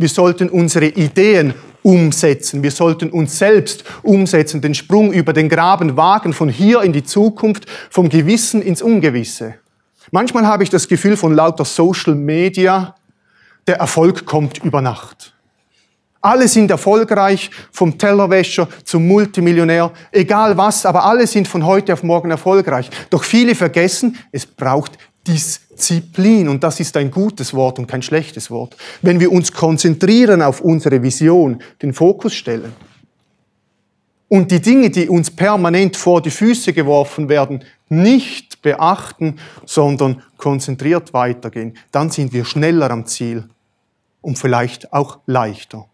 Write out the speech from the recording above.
Wir sollten unsere Ideen umsetzen. Wir sollten uns selbst umsetzen, den Sprung über den Graben wagen, von hier in die Zukunft, vom Gewissen ins Ungewisse. Manchmal habe ich das Gefühl von lauter Social Media, der Erfolg kommt über Nacht. Alle sind erfolgreich, vom Tellerwäscher zum Multimillionär, egal was, aber alle sind von heute auf morgen erfolgreich. Doch viele vergessen, es braucht Disziplin. Und das ist ein gutes Wort und kein schlechtes Wort. Wenn wir uns konzentrieren auf unsere Vision, den Fokus stellen und die Dinge, die uns permanent vor die Füße geworfen werden, nicht beachten, sondern konzentriert weitergehen, dann sind wir schneller am Ziel und vielleicht auch leichter.